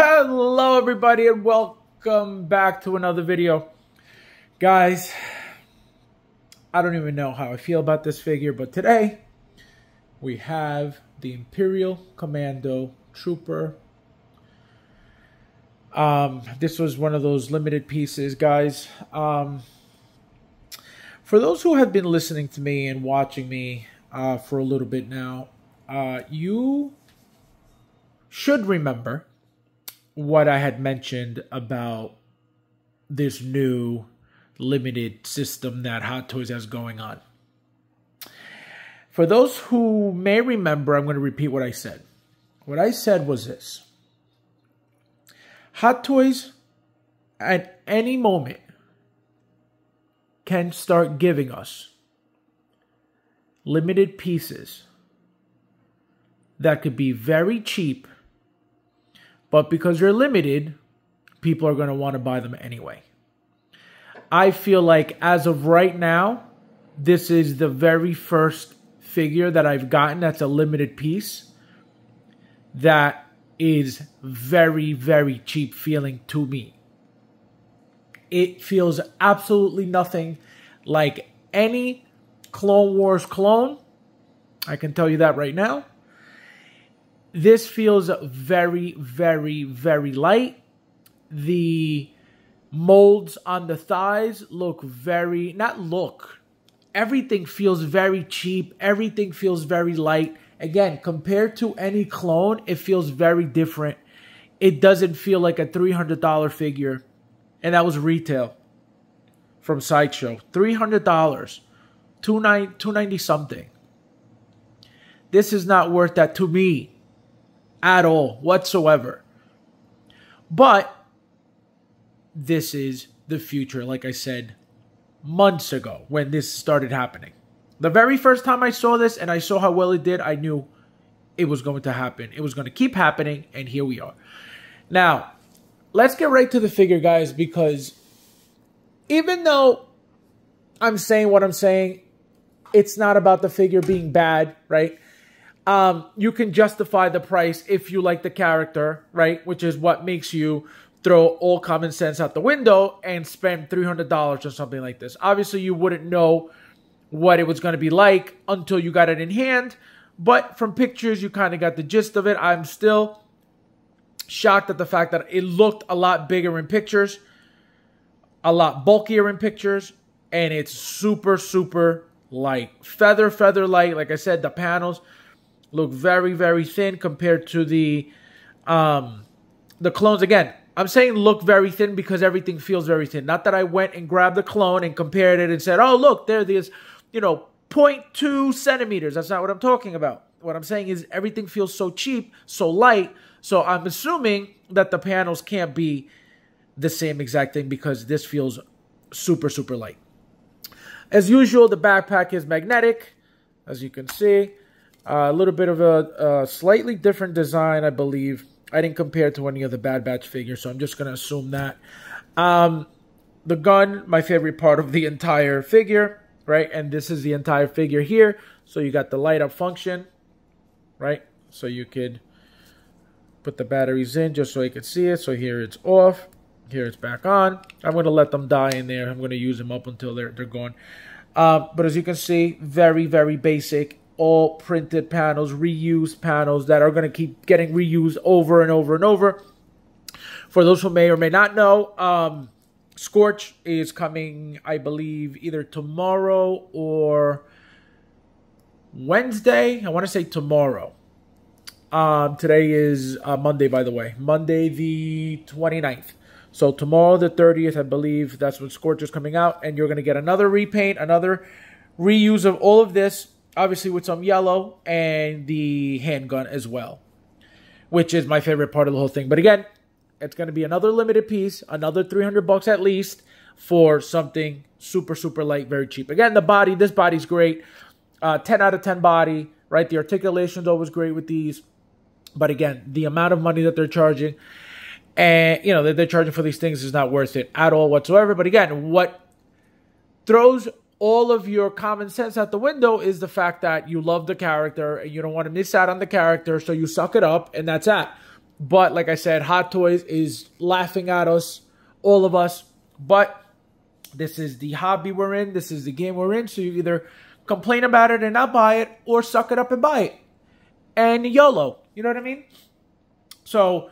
Hello everybody and welcome back to another video. Guys, I don't even know how I feel about this figure, but today we have the Imperial Commando Trooper. Um, this was one of those limited pieces, guys. Um, for those who have been listening to me and watching me uh, for a little bit now, uh, you should remember what I had mentioned about this new limited system that Hot Toys has going on. For those who may remember, I'm going to repeat what I said. What I said was this Hot Toys at any moment can start giving us limited pieces that could be very cheap but because you're limited, people are going to want to buy them anyway. I feel like as of right now, this is the very first figure that I've gotten that's a limited piece that is very, very cheap feeling to me. It feels absolutely nothing like any Clone Wars clone. I can tell you that right now. This feels very, very, very light. The molds on the thighs look very, not look, everything feels very cheap. Everything feels very light. Again, compared to any clone, it feels very different. It doesn't feel like a $300 figure. And that was retail from Sideshow. $300, 290 something. This is not worth that to me at all whatsoever. But this is the future, like I said months ago when this started happening. The very first time I saw this and I saw how well it did, I knew it was going to happen. It was going to keep happening, and here we are. Now, let's get right to the figure, guys, because even though I'm saying what I'm saying, it's not about the figure being bad, right? um, you can justify the price if you like the character, right? Which is what makes you throw all common sense out the window and spend $300 or something like this. Obviously, you wouldn't know what it was going to be like until you got it in hand, but from pictures, you kind of got the gist of it. I'm still shocked at the fact that it looked a lot bigger in pictures, a lot bulkier in pictures, and it's super, super light. Feather, feather light. Like I said, the panels look very very thin compared to the um, the clones again i'm saying look very thin because everything feels very thin not that i went and grabbed the clone and compared it and said oh look there there's you know 0.2 centimeters that's not what i'm talking about what i'm saying is everything feels so cheap so light so i'm assuming that the panels can't be the same exact thing because this feels super super light as usual the backpack is magnetic as you can see a little bit of a, a slightly different design, I believe. I didn't compare to any of the Bad Batch figures, so I'm just going to assume that. Um, the gun, my favorite part of the entire figure, right? And this is the entire figure here. So you got the light up function, right? So you could put the batteries in just so you could see it. So here it's off. Here it's back on. I'm going to let them die in there. I'm going to use them up until they're, they're gone. Uh, but as you can see, very, very basic all printed panels, reused panels that are going to keep getting reused over and over and over. For those who may or may not know, um, Scorch is coming, I believe, either tomorrow or Wednesday. I want to say tomorrow. Um, today is uh, Monday, by the way. Monday the 29th. So tomorrow the 30th, I believe, that's when Scorch is coming out. And you're going to get another repaint, another reuse of all of this obviously with some yellow and the handgun as well, which is my favorite part of the whole thing. But again, it's going to be another limited piece, another 300 bucks at least for something super super light, very cheap. Again, the body, this body's great. Uh, 10 out of 10 body, right? The articulation's always great with these. But again, the amount of money that they're charging and you know that they're charging for these things is not worth it at all whatsoever. But again, what throws all of your common sense out the window is the fact that you love the character and you don't want to miss out on the character, so you suck it up and that's that. But like I said, Hot Toys is laughing at us, all of us. But this is the hobby we're in, this is the game we're in, so you either complain about it and not buy it, or suck it up and buy it. And YOLO, you know what I mean? So,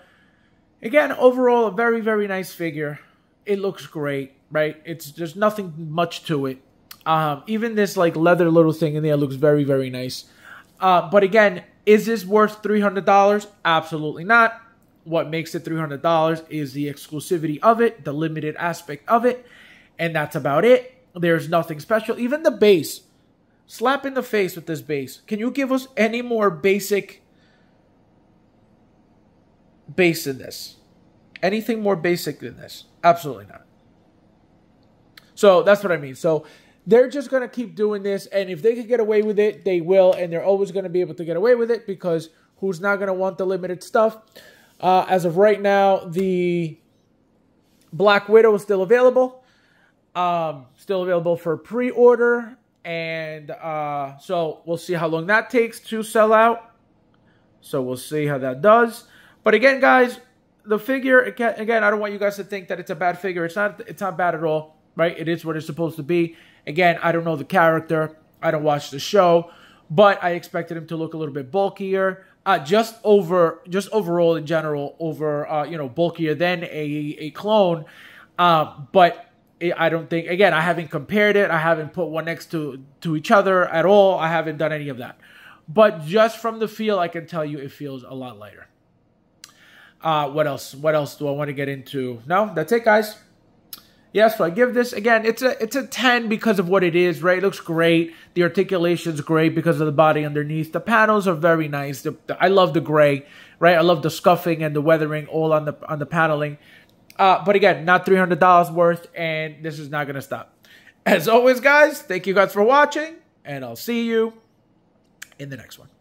again, overall, a very, very nice figure. It looks great, right? It's There's nothing much to it um, even this like leather little thing in there looks very very nice. Uh, but again, is this worth three hundred dollars? Absolutely not. What makes it three hundred dollars is the exclusivity of it, the limited aspect of it, and that's about it. There's nothing special. Even the base, slap in the face with this base. Can you give us any more basic base in this? Anything more basic than this? Absolutely not. So that's what I mean. So they're just going to keep doing this. And if they can get away with it, they will. And they're always going to be able to get away with it because who's not going to want the limited stuff? Uh, as of right now, the Black Widow is still available. Um, still available for pre-order. And uh, so we'll see how long that takes to sell out. So we'll see how that does. But again, guys, the figure, again, I don't want you guys to think that it's a bad figure. It's not, it's not bad at all, right? It is what it's supposed to be. Again, I don't know the character. I don't watch the show, but I expected him to look a little bit bulkier. Uh, just over, just overall in general, over uh, you know bulkier than a a clone. Uh, but I don't think again I haven't compared it. I haven't put one next to to each other at all. I haven't done any of that. But just from the feel, I can tell you it feels a lot lighter. Uh, what else? What else do I want to get into? No, that's it, guys. Yeah, so I give this again. It's a it's a ten because of what it is, right? It looks great. The articulation's great because of the body underneath. The panels are very nice. The, the, I love the gray, right? I love the scuffing and the weathering all on the on the paneling. Uh, but again, not three hundred dollars worth, and this is not gonna stop. As always, guys, thank you guys for watching, and I'll see you in the next one.